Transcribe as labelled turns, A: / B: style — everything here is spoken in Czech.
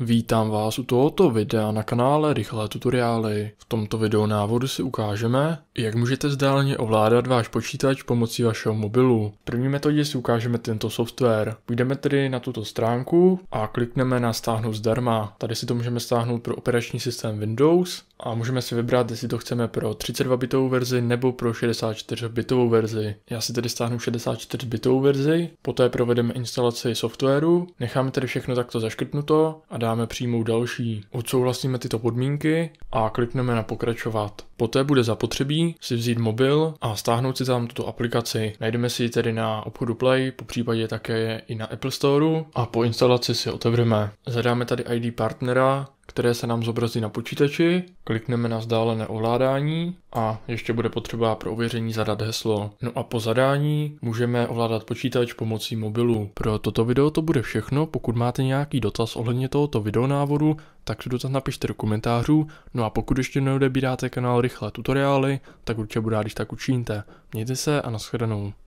A: Vítám vás u tohoto videa na kanále Rychlé tutoriály. V tomto videu návodu si ukážeme, jak můžete zdálně ovládat váš počítač pomocí vašeho mobilu. V první metodě si ukážeme tento software. Půjdeme tedy na tuto stránku a klikneme na stáhnout zdarma. Tady si to můžeme stáhnout pro operační systém Windows a můžeme si vybrat, jestli to chceme pro 32 bitovou verzi nebo pro 64 bitovou verzi. Já si tedy stáhnu 64 bitovou verzi, poté provedeme instalaci softwaru, necháme tedy všechno takto zaškrtnuto a dáme přímo další. Odsouhlasíme tyto podmínky a klikneme na pokračovat. Poté bude zapotřebí si vzít mobil a stáhnout si tam tuto aplikaci. Najdeme si ji tedy na obchodu Play, po případě také i na Apple Store a po instalaci si otevřeme. Zadáme tady ID partnera, které se nám zobrazí na počítači, klikneme na vzdálené ovládání a ještě bude potřeba pro ověření zadat heslo. No a po zadání můžeme ovládat počítač pomocí mobilu. Pro toto video to bude všechno, pokud máte nějaký dotaz ohledně tohoto videonávodu, tak si dotaz napište do komentářů, no a pokud ještě neodebíráte kanál Rychlé tutoriály, tak určitě bude rád, když tak učiníte. Mějte se a nashledanou.